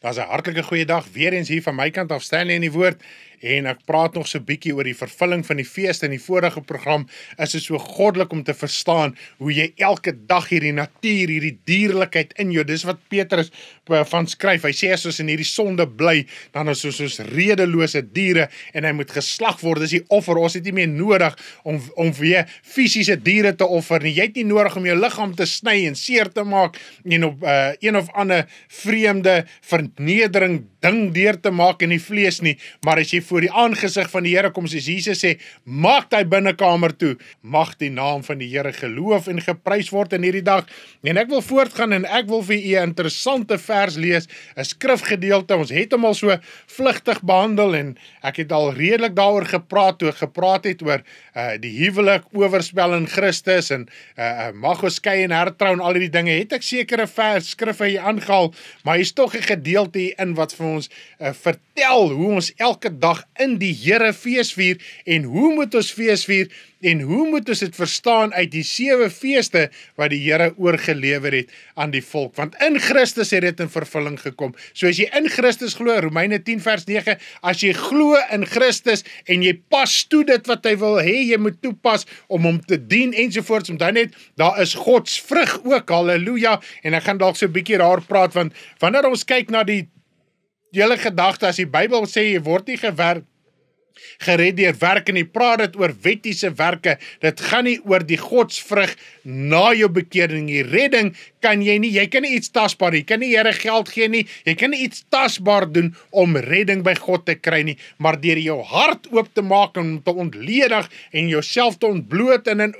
Daar's 'n hartlike goeiedag weer eens hier van my kant af Stanley in die woord en ek praat nog so 'n bietjie oor die vervulling van die feeste in die vorige program. Is dit so goddelik om te verstaan hoe jy elke dag hierdie natuur, hierdie dierlikheid in jou. Dis wat Petrus eh, van skryf. Hy sê as ons in hierdie sonde bly, dan is ons soos redelose diere en hy moet geslag word. Dis die offer. Ons het nie meer nodig om om weer fisiese diere te offer nie. Jy het nie nodig om jou liggaam te sny en seer te maak en op 'n uh, eh, een of ander vreemde vernedering ding deur te maak in die vlees nie, maar as jy voor die aangesig van die Here kom sies Jesus sê maak hy binnekamer toe mag die naam van die Here geloof en geprys word in hierdie dag en ek wil voortgaan en ek wil vir u 'n interessante vers lees 'n skrifgedeelte ons het hom al so vlugtig behandel en ek het al redelik daaroor gepraat toe gepraat het oor uh, die huwelik owerspel in Christus en uh, uh, mag ons skei en hertrou en al hierdie dinge het ek sekere vers skrifte hier aangehaal maar hy's tog 'n gedeelte hier in wat vir ons uh, vertel hoe ons elke dag vandag in die Here feesvier en hoe moet ons feesvier en hoe moet ons dit verstaan uit die sewe feeste wat die Here oorgelewer het aan die volk want in Christus het dit in vervulling gekom. So as jy in Christus glo, Romeine 10 vers 9, as jy glo in Christus en jy pas toe dit wat hy wil hê jy moet toepas om hom te dien ensovoorts, onthou net, daar is God se vrug ook. Halleluja. En ek gaan dalk so 'n bietjie daar praat want wanneer ons kyk na die julle gedagte as die Bybel sê jy word nie gewerk gered deur werk en jy praat dit oor wettiese werke dit gaan nie oor die godsvrug na jou bekering die redding kan jy nie jy kan nie iets tasbaar nie. Jy kan nie Here geld gee nie. Jy kan nie iets tasbaar doen om redding by God te kry nie, maar deur jou hart oop te maak en te ontledig en jouself te ontbloot in in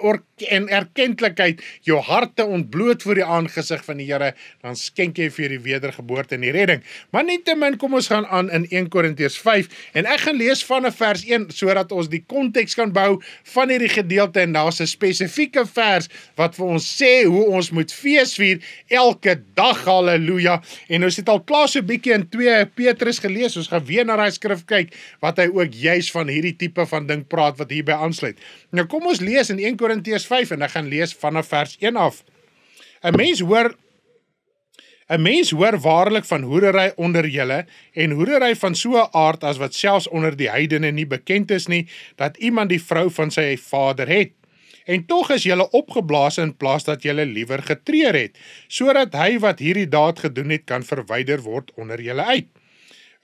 en erkenklikheid, jou hart te ontbloot voor die aangesig van die Here, dan skenk jy vir die wedergeboorte en die redding. Maar nietemin kom ons gaan aan in 1 Korintiërs 5 en ek gaan lees van 'n vers 1 sodat ons die konteks kan bou van hierdie gedeelte en daar's 'n spesifieke vers wat vir ons sê hoe ons moet feesvier vier elke dag. Halleluja. En ons het al klaar so 'n bietjie in 2 Petrus gelees. Ons gaan weer na daai skrif kyk wat hy ook juis van hierdie tipe van ding praat wat hierby aansluit. Nou kom ons lees in 1 Korintiërs 5 en ek gaan lees vanaf vers 1 af. 'n Mens hoor 'n Mens hoor waarlik van hoerery onder julle en hoerery van so 'n aard as wat selfs onder die heidene nie bekend is nie dat iemand die vrou van sy vader het en tog is julle opgeblaas in plaas dat julle liewer getreur het sodat hy wat hierdie daad gedoen het kan verwyder word onder julle uit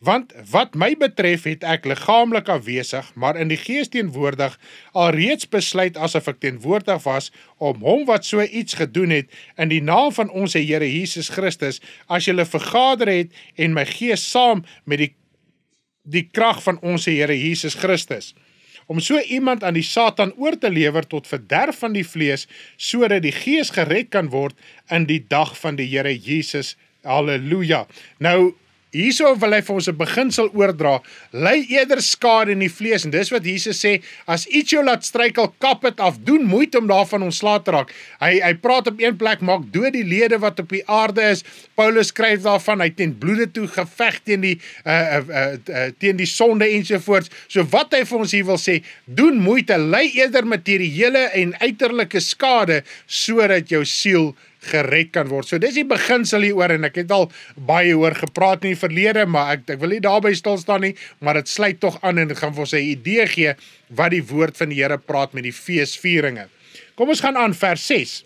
want wat my betref het ek liggaamlik afwesig maar in die gees teenwoordig alreeds besluit asof ek teenwoordig was om hom wat so iets gedoen het in die naam van ons Here Jesus Christus as julle vergader het en my gees saam met die die krag van ons Here Jesus Christus om so iemand aan die Satan oor te lewer tot verderf van die vlees sodat die gees gered kan word in die dag van die Here Jesus. Halleluja. Nou Hierso wil hy vir ons 'n beginsel oordra: lei eerder skade in die vlees en dis wat Jesus sê, as iets jou laat struikel, kap dit af, doen moeite om daarvan ontslae te raak. Hy hy praat op een plek maak dood die lede wat op die aarde is. Paulus skryf daarvan hy teen bloede toe geveg teen die uh uh, uh uh teen die sonde ensovoorts. So wat hy vir ons hier wil sê, doen moeite, lei eerder materiële en uiterlike skade sodat jou siel gered kan word. So dis die beginsel hier oor en ek het al baie oor gepraat in die verlede, maar ek ek wil nie daarby stil staan nie, maar dit sluit tog aan en dit gaan vir ons 'n idee gee wat die woord van die Here praat met die feesvieringe. Kom ons gaan aan vers 6.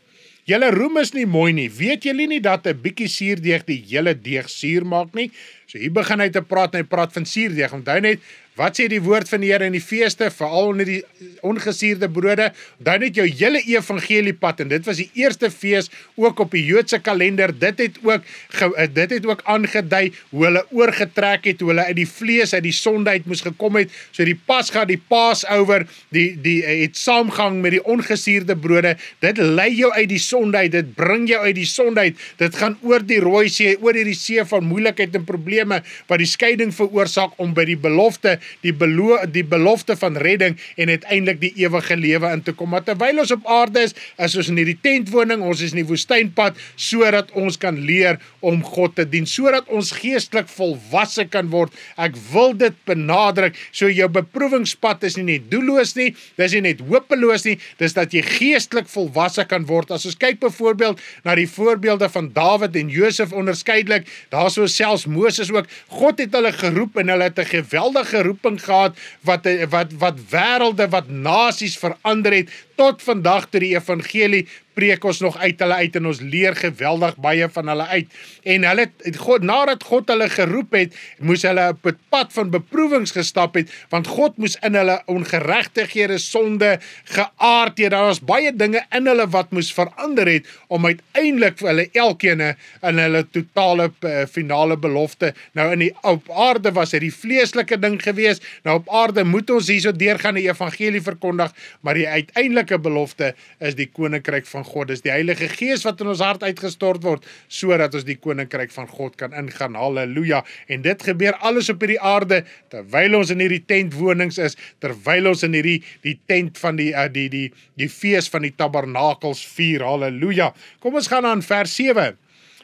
Julle roem is nie mooi nie. Weet julle nie dat 'n bietjie suurdeeg die hele deeg suur maak nie? So hier begin hy te praat, hy praat van suurdeeg. Onthou net, Wat sê die woord van die Here in die feeste, veral onder die ongesuurde brode? Onthou net jou hele evangelie pad en dit was die eerste fees ook op die Joodse kalender. Dit het ook eh, dit het ook aangedui hoe hulle oorgetrek het, hoe hulle uit die vlees uit die sonde uit moes gekom het. So die Pasga, die Passover, die die eh, het saamgang met die ongesuurde brode. Dit lei jou uit die sonde uit. Dit bring jou uit die sonde uit. Dit gaan oor die Rooi See, oor hierdie see van moeilikheid en probleme wat die skeiding veroorsaak om by die belofte die die belofte van redding en uiteindelik die ewige lewe in te kom. Maar terwyl ons op aarde is, is ons in hierdie tentwoning, ons is in die woestynpad sodat ons kan leer om God te dien, sodat ons geestelik volwasse kan word. Ek wil dit benadruk, so jou beproewingspad is nie net doelloos nie, dis nie net hopeloos nie, dis dat jy geestelik volwasse kan word. As ons kyk byvoorbeeld na die voorbeelde van Dawid en Josef onderskeidelik, daar sou selfs Moses ook God het hulle geroep en hulle het 'n geweldige geroep roeping gehad wat wat wat wêrelde wat nasies verander het tot vandag toe die evangelie spreek ons nog uit hulle uit en ons leer geweldig baie van hulle uit. En hulle God nadat God hulle geroep het, moes hulle op 'n pad van beproewings gestap het want God moes in hulle ongeregtighede, sonde geaard het. Daar was baie dinge in hulle wat moes verander het om uiteindelik vir hulle elkeen in hulle totale eh, finale belofte. Nou in die op aarde was dit die vleeslike ding gewees. Nou op aarde moet ons hierso deurgaan die evangelie verkondig, maar die uiteindelike belofte is die koninkryk van God. Dis die Heilige Gees wat in ons hart uitgestort word sodat ons die koninkryk van God kan ingaan. Halleluja. En dit gebeur alles op hierdie aarde terwyl ons in hierdie tentwonings is, terwyl ons in hierdie die tent van die uh, die die die fees van die tabernakels vier. Halleluja. Kom ons gaan aan vers 7.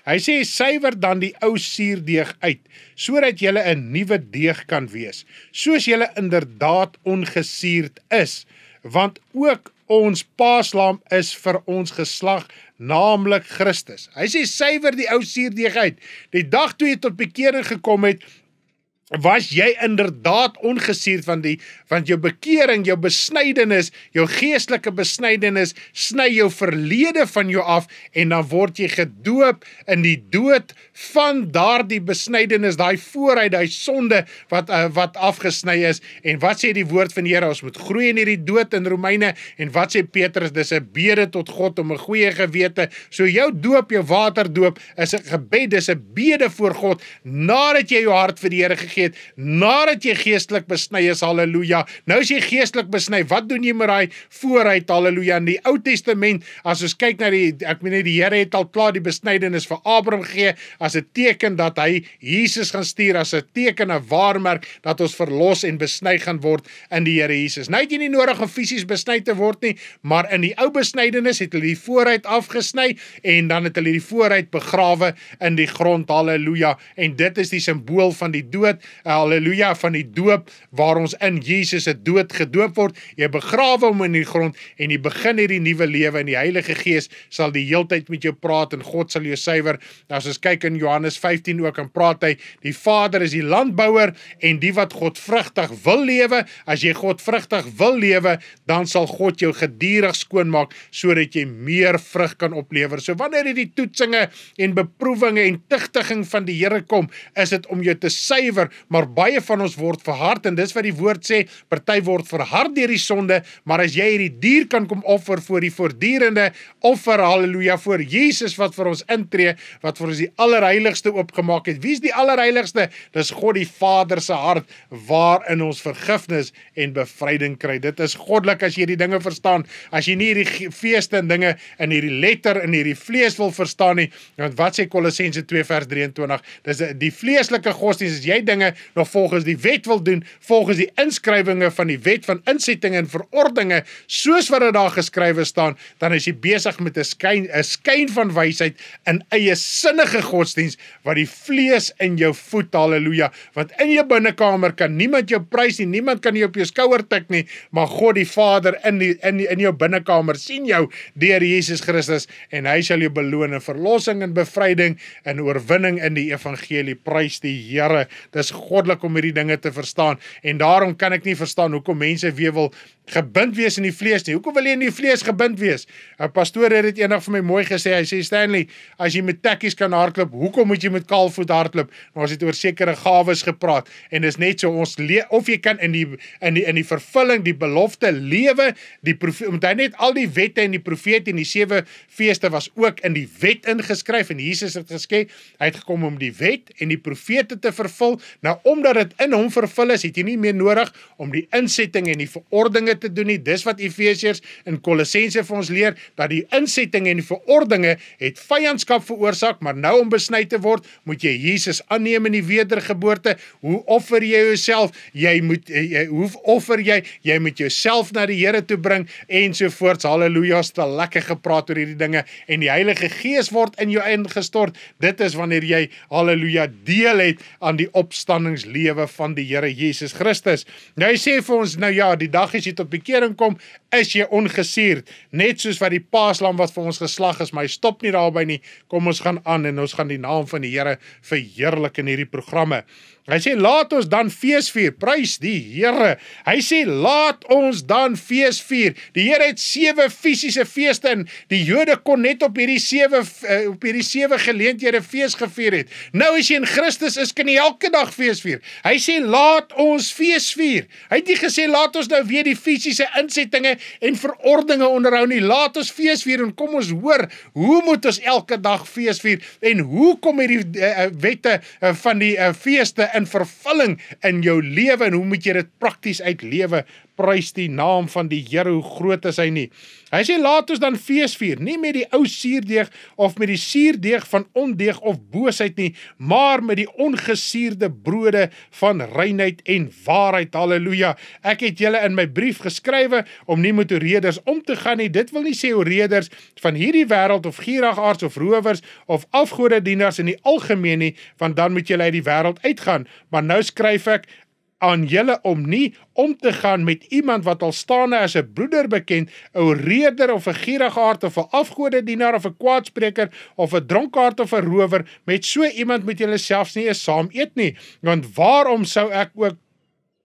Hy sê suiwer dan die ou suurdeeg uit sodat jy 'n nuwe deeg kan wees soos jy inderdaad ongesuurd is want ook Ons paaslam is vir ons geslag, naamlik Christus. Hy sê suiwer die ou suurdeeg uit. Die dag toe jy tot bekering gekom het, was jy inderdaad ongesuurd van die want jou bekering, jou besnydenis, jou geestelike besnydenis sny jou verlede van jou af en dan word jy gedoop in die dood van daardie besnydenis, daai vooruit, daai sonde wat eh, wat afgesny is. En wat sê die woord van die Here? Ons moet groei in hierdie dood in Romeine en wat sê Petrus? Dis 'n bede tot God om 'n goeie gewete. So jou doop, jou waterdoop is 'n gebed, dis 'n bede voor God nadat jy jou hart vir die Here gegee het nadat jy geestelik besny is haleluja nou as jy geestelik besny wat doen jy met daai vooruit haleluja in die Ou Testament as ons kyk na die ek meen die Here het al klaar die besnydenis vir Abraham gegee as 'n teken dat hy Jesus gaan stuur as 'n teken 'n waarmerk dat ons verlos en besny gaan word in die Here Jesus nou het jy nie nodig om fisies besny te word nie maar in die ou besnydenis het hulle die vooruit afgesny en dan het hulle die vooruit begrawe in die grond haleluja en dit is die simbool van die dood haleluja van die doop waar ons in Jesus se dood gedoop word. Jy begrawe hom in die grond en jy begin hierdie nuwe lewe en die Heilige Gees sal die heeltyd met jou praat en God sal jou suiwer. As ons kyk in Johannes 15 ook en praat hy, die Vader is die landbouer en die wat God vrugtig wil lewe, as jy God vrugtig wil lewe, dan sal God jou gedurig skoonmaak sodat jy meer vrug kan oplewer. So wanneer hierdie toetsinge en beproewinge en tigtiging van die Here kom, is dit om jou te suiwer, maar baie van ons word verhard en dis wat die woord sê, party word verhard deur die sonde, maar as jy hierdie dier kan kom offer vir die voortdurende offer, haleluja, vir Jesus wat vir ons intree, wat vir ons die allerheiligste oopgemaak het. Wie is die allerheiligste? Dis God die Vader se hart waarin ons vergifnis en bevryding kry. Dit is goddelik as jy hierdie dinge verstaan. As jy nie hierdie feeste en dinge in hierdie letter in hierdie vlees wil verstaan nie, want wat sê Kolossense 2 vers 23? Dis die vleeslike godsdienst as jy dinge dinge nog volgens die wet wil doen, volgens die inskrywings van die wet van insettinge en verordeninge, soos wat dit daar geskrywe staan, dan is jy besig met 'n skyn 'n skyn van wysheid in eie sinnige godsdiens wat die vlees in jou voet, haleluja, wat in jou binnekamer kan niemand jou prys nie, niemand kan jou op jou skouer tik nie, maar God die Vader in die, in die, in jou binnekamer sien jou deur Jesus Christus en hy sal jou beloon en verlossing en bevryding en oorwinning in die evangelie prys die Here. Dis goddelik om hierdie dinge te verstaan en daarom kan ek nie verstaan hoekom mense weer wil gebind wees in die vlees nie. Hoekom wil jy in die vlees gebind wees? 'n Pastoor het dit eendag vir my mooi gesê. Hy sê Stanley, as jy met tekkies kan hardloop, hoekom moet jy met kaalvoet hardloop? Nou as dit oor sekere gawes gepraat en dis net so ons of jy kan in die in die in die vervulling, die belofte lewe, die onthou net al die wette en die profete en die sewe feeste was ook in die wet ingeskryf en Jesus het geskei. Hy het gekom om die wet en die profete te vervul. Nou omdat dit in hom vervul is, het jy nie meer nodig om die insetting en die verordeninge dit te doen nie. Dis wat Efesiërs en Kolossense vir ons leer dat die insetting en die verordeninge het vyandskap veroorsaak, maar nou om besny te word, moet jy Jesus aanneem in die wedergeboorte. Hoe offer jy jouself? Jy moet eh, jy hoe offer jy? Jy moet jouself na die Here toe bring en so voort. Halleluja, sta lekker gepraat oor hierdie dinge en die Heilige Gees word in jou ingestort. Dit is wanneer jy haleluja deel het aan die opstanningslewe van die Here Jesus Christus. Nou hy sê vir ons nou ja, die dag is hier tot bekering komt is jy ongesuurd, net soos wat die paaslam wat vir ons geslag is, maar hy stop nie daarby nie. Kom ons gaan aan en ons gaan die naam van die Here verheerlik in hierdie programme. Hy sê laat ons dan fees vier, prys die Here. Hy sê laat ons dan fees vier. Die Here het sewe fisiese feeste en die Jode kon net op hierdie sewe eh, op hierdie sewe geleenthede fees gevier het. Nou as jy in Christus is, kan jy elke dag fees vier. Hy sê laat ons fees vier. Hy het nie gesê laat ons nou weer die fisiese insettinge en verordeninge onderhou nie. Laat ons fees vier en kom ons hoor hoe moet ons elke dag fees vier en hoe kom hierdie uh, wette uh, van die uh, feeste in vervulling in jou lewe en hoe moet jy dit prakties uitlewe? Prys die naam van die Here hoe groot is hy nie. Hy sê laat ons dan fees vier, nie met die ou suurdeeg of met die suurdeeg van ondeeg of boosheid nie, maar met die ongesuurde brode van reinheid en waarheid. Halleluja. Ek het julle in my brief geskrywe om nie moet hoe reders om te gaan nie. Dit wil nie sê hoe reders van hierdie wêreld of gieragaards of rowers of afgode dienaars in die algemeen nie, want dan moet jy uit die wêreld uitgaan. Maar nou skryf ek aan julle om nie om te gaan met iemand wat al staande as 'n broeder bekend, 'n reder of 'n gierigaard of 'n afgode dienaar of 'n kwaadspreker of 'n dronkaard of 'n rower, met so iemand moet julle selfs nie eens saam eet nie, want waarom sou ek ook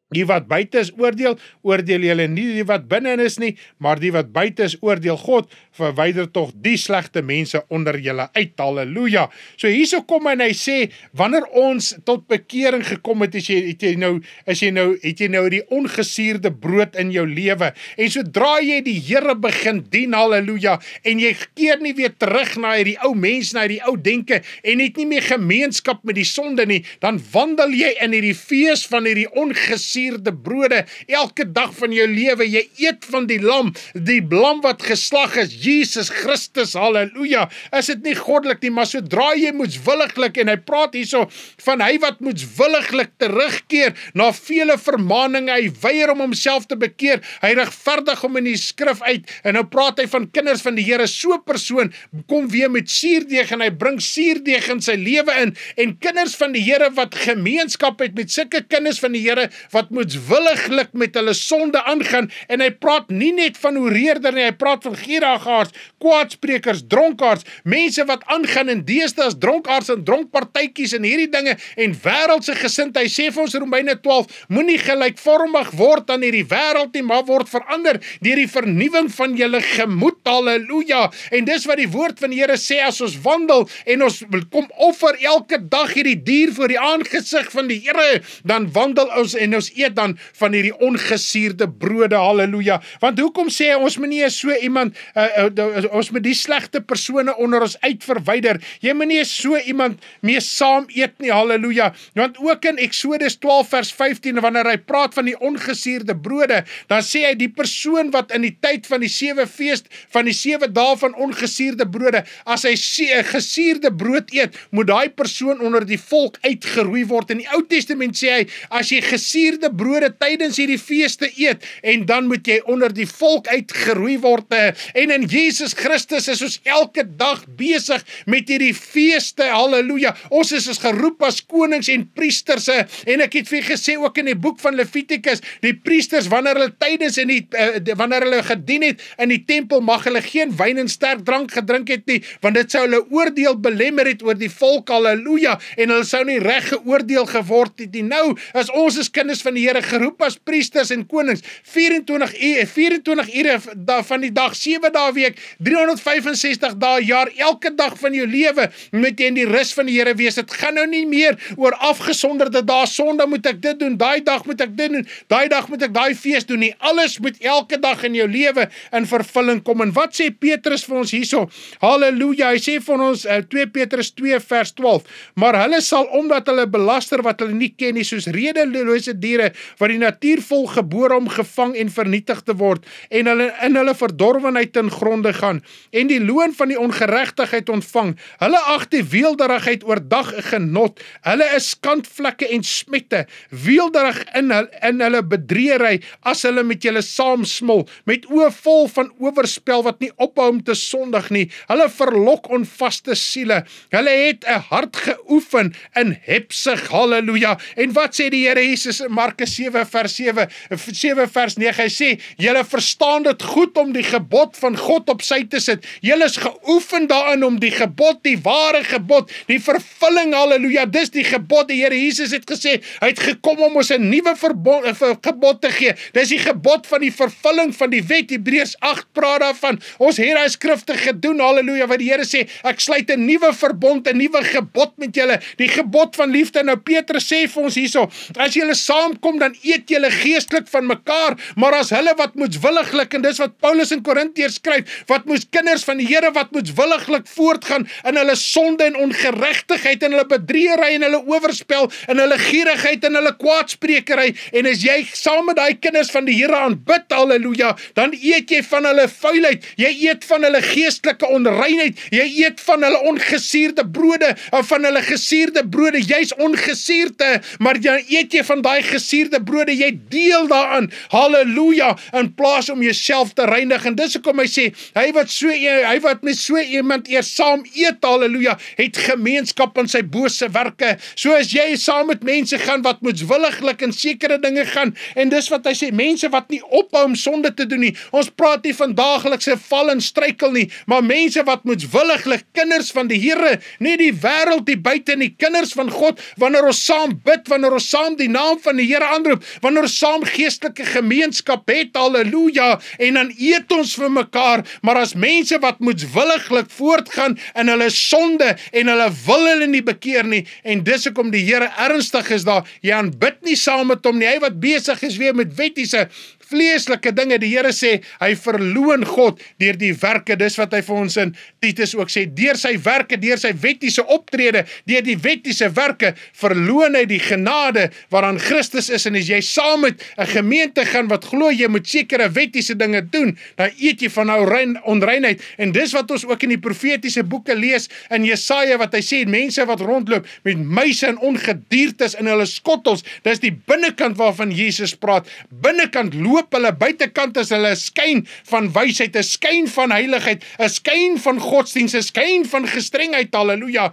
Die wat buite is oordeel, oordeel julle nie die wat binne is nie, maar die wat buite is oordeel God, verwyder tog die slegte mense onder julle uit. Halleluja. So hierso kom en hy sê, wanneer ons tot bekering gekom het, as jy het jy nou, as jy nou, het jy nou die ongesuurde brood in jou lewe. En sodra jy die Here begin dien, halleluja, en jy keer nie weer terug na hierdie ou mens, na hierdie ou denke en het nie meer gemeenskap met die sonde nie, dan wandel jy in hierdie fees van hierdie ongesuurde ongesuurde brode elke dag van jou lewe. Jy eet van die lam, die lam wat geslag is, Jesus Christus. Halleluja. Is dit nie goddelik nie, maar sodra jy moetswilliglik en hy praat hierso van hy wat moetswilliglik terugkeer na vele vermaninge, hy weier om homself te bekeer. Hy regverdig hom in die skrif uit en nou praat hy van kinders van die Here. So 'n persoon kom weer met suurdeeg en hy bring suurdeeg in sy lewe in en kinders van die Here wat gemeenskap het met sulke kinders van die Here wat moedswilliglik met hulle sonde aangaan en hy praat nie net van horeerders nie, hy praat van gierigaards, kwaadsprekers, dronkaards, mense wat aangaan in deeste as dronkaards en dronkpartytjies en hierdie dinge en wêreldse gesindheid. Hy sê vir ons Romeine 12, moenie gelykvormig word aan hierdie wêreld nie, maar word verander deur die vernuwing van julle gemoed. Halleluja. En dis wat die woord van die Here sê as ons wandel en ons kom offer elke dag hierdie dier voor die aangesig van die Here, dan wandel ons en ons eet dan van hierdie ongesuurde brode. Halleluja. Want hoekom sê hy ons moet nie so iemand uh, uh, uh, ons moet die slegte persone onder ons uitverwyder. Jy moet nie so iemand mee saam eet nie. Halleluja. Want ook in Eksodus 12 vers 15 wanneer hy praat van die ongesuurde brode, dan sê hy die persoon wat in die tyd van die sewe fees van die sewe dae van ongesuurde brode as hy eh, gesuurde brood eet, moet daai persoon onder die volk uitgeroei word. In die Ou Testament sê hy as jy gesuurde gebakte brode tydens hierdie feeste eet en dan moet jy onder die volk uitgeroei word eh, en in Jesus Christus is ons elke dag besig met hierdie feeste haleluja ons is ons geroep as konings en priesters eh, en ek het vir gesê ook in die boek van Levitikus die priesters wanneer hulle tydens in die eh, wanneer hulle gedien het in die tempel mag hulle geen wyn en sterk drank gedrink het nie want dit sou hulle oordeel belemmer het oor die volk haleluja en hulle sou nie reg geoordeel geword het nie nou as ons as kinders van die Here geroep as priesters en konings 24 uur 24 ure van die dag 7 dae week 365 dae jaar elke dag van jou lewe moet jy in die rus van die Here wees dit gaan nou nie meer oor afgesonderde dae sonder moet ek dit doen daai dag moet ek dit doen daai dag moet ek daai fees doen nie alles moet elke dag in jou lewe in vervulling kom en wat sê Petrus vir ons hierso haleluja hy sê vir ons 2 eh, Petrus 2 vers 12 maar hulle sal omdat hulle belaster wat hulle nie ken nie soos redelose diere wat die natuur volgebore om gevang en vernietig te word en hulle in hulle verdorwenheid in gronde gaan en die loon van die ongeregtigheid ontvang. Hulle ag die weelderigheid oor dag 'n genot. Hulle is skandvlekke en smette, weelderig in hulle in hulle bedreery as hulle met julle saamsmil met oë vol van oorspel wat nie ophou om te sondig nie. Hulle verlok onvaste siele. Hulle het 'n hart geoefen in hepsig. Halleluja. En wat sê die Here Jesus in Mark Markus 7 vers 7 7 vers 9 hy sê julle verstaan dit goed om die gebod van God op sy te sit. Julle is geoefen daarin om die gebod, die ware gebod, die vervulling, haleluja, dis die gebod. Die Here Jesus het gesê hy het gekom om ons 'n nuwe verbond eh, gebod te gee. Dis die gebod van die vervulling van die wet. Hebreërs 8 praat daarvan. Ons het daai skrifte gedoen, haleluja, wat die Here sê ek sluit 'n nuwe verbond, 'n nuwe gebod met julle, die gebod van liefde. Nou Petrus sê vir ons hierso, as julle saam aankom dan eet julle geestelik van mekaar, maar as hulle wat moetswilliglik en dis wat Paulus in Korinteërs skryf, wat moes kinders van die Here wat moetswilliglik voortgaan in hulle sonde en ongeregtigheid en hulle bedrieëry en hulle owerspel en hulle gierigheid en hulle kwaadspreekery en as jy saam met daai kinders van die Here aanbid, haleluja, dan eet jy van hulle vuilheid, jy eet van hulle geestelike onreinheid, jy eet van hulle ongesuurde brode, van hulle gesuurde brode, jy's ongesuurde, maar jy eet jy van daai versuurde brode, jy deel daaraan. Halleluja. In plaas om jouself te reinig en dis hoekom hy sê, hy wat so e, hy wat met so iemand eers saam eet, haleluja, het gemeenskap aan sy bose werke. So as jy saam met mense gaan wat moetswilliglik in sekere dinge gaan en dis wat hy sê, mense wat nie ophou om sonde te doen nie. Ons praat nie van daaglikse val en struikel nie, maar mense wat moetswilliglik kinders van die Here, nie die wêreld, die buite en die kinders van God wanneer ons saam bid, wanneer ons saam die naam van die Heer Here aanroep. Wanneer ons saam geestelike gemeenskap het, haleluja, en dan eet ons vir mekaar, maar as mense wat moetswilliglik voortgaan in hulle sonde en hulle wil hulle nie bekeer nie en dis hoekom die Here ernstig is daar. Jy aanbid nie saam met hom nie. Hy wat besig is weer met wettiese vleeslike dinge. Die Here sê, hy verloon God deur die werke. Dis wat hy vir ons in Titus ook sê, deur sy werke, deur sy wettiese optrede, deur die wettiese werke verloon hy die genade waaraan Christus is en as jy saam met 'n gemeente gaan wat glo jy moet sekere wettiese dinge doen, dan eet jy van nou rein onreinheid. En dis wat ons ook in die profetiese boeke lees in Jesaja wat hy sê mense wat rondloop met muise en ongediertes in hulle skottels, dis die binnekant waarvan Jesus praat. Binnekant loop loop hulle buitekant as hulle 'n skyn van wysheid, 'n skyn van heiligheid, 'n skyn van godsdiens, 'n skyn van gestrengheid. Halleluja.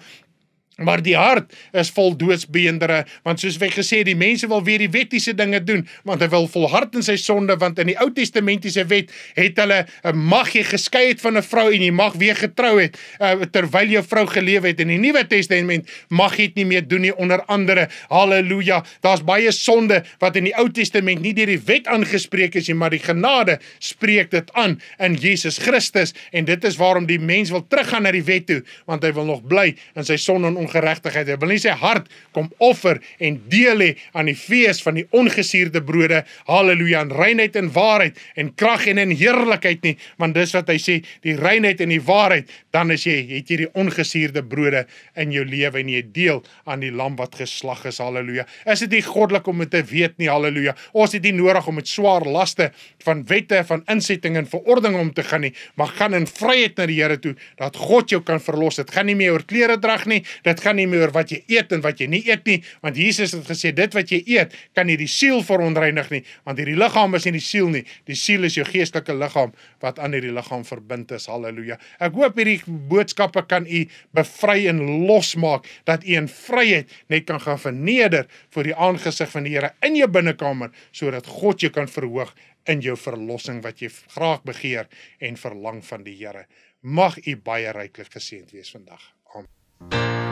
Maar die hart is vol doodsbeendere, want soos wy gesê het, die mense wil weer die wettiese dinge doen, want hulle wil volhard in sy sonde, want in die Ou Testamentiese wet het hulle 'n mag jy geskei het van 'n vrou en jy mag weer getrou het eh, terwyl jou vrou geleef het. In die Nuwe Testament mag jy dit nie meer doen nie onder andere. Halleluja. Daar's baie sonde wat in die Ou Testament nie deur die wet aangespreek is nie, maar die genade spreek dit aan in Jesus Christus en dit is waarom die mens wil teruggaan na die wet toe, want hy wil nog bly in sy sonde en ongeregtigheid. Hy wil nie sy hart kom offer en deel hê aan die fees van die ongesuurde brode. Halleluja aan reinheid en waarheid en krag en in heerlikheid nie, want dis wat hy sê, die reinheid en die waarheid, dan as jy het jy die ongesuurde brode in jou lewe en jy deel aan die lam wat geslag is. Halleluja. Is dit nie goddelik om dit te weet nie? Halleluja. Ons het nie nodig om met swaar laste van wette van insettings en verordeninge om te gaan nie, maar gaan in vryheid na die Here toe dat God jou kan verlos. Dit gaan nie meer oor klere drag nie. Dit dit gaan nie meer oor wat jy eet en wat jy nie eet nie, want Jesus het gesê dit wat jy eet kan nie die siel verontreinig nie, want hierdie liggaam is nie die siel nie. Die siel is jou geestelike liggaam wat aan hierdie liggaam verbind is. Halleluja. Ek hoop hierdie boodskappe kan u bevry en losmaak dat u in vryheid net kan gaan verneder voor die aangesig van die Here in jou binnekamer sodat God jou kan verhoog in jou verlossing wat jy graag begeer en verlang van die Here. Mag u baie ryklik geseënd wees vandag. Amen.